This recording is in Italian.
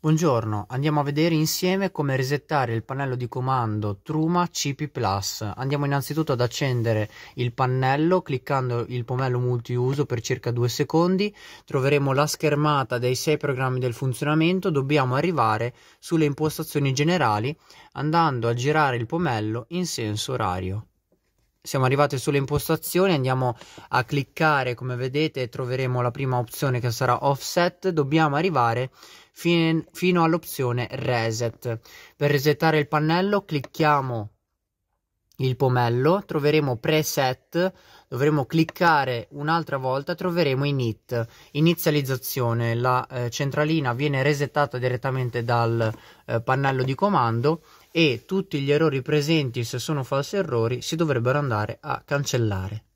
Buongiorno, andiamo a vedere insieme come resettare il pannello di comando Truma CP Plus. Andiamo innanzitutto ad accendere il pannello cliccando il pomello multiuso per circa 2 secondi, troveremo la schermata dei 6 programmi del funzionamento, dobbiamo arrivare sulle impostazioni generali andando a girare il pomello in senso orario siamo arrivati sulle impostazioni andiamo a cliccare come vedete troveremo la prima opzione che sarà offset dobbiamo arrivare fin fino all'opzione Reset. Per resettare il pannello clicchiamo il pomello, troveremo preset, dovremo cliccare un'altra volta, troveremo init, inizializzazione, la eh, centralina viene resettata direttamente dal eh, pannello di comando e tutti gli errori presenti, se sono falsi errori, si dovrebbero andare a cancellare.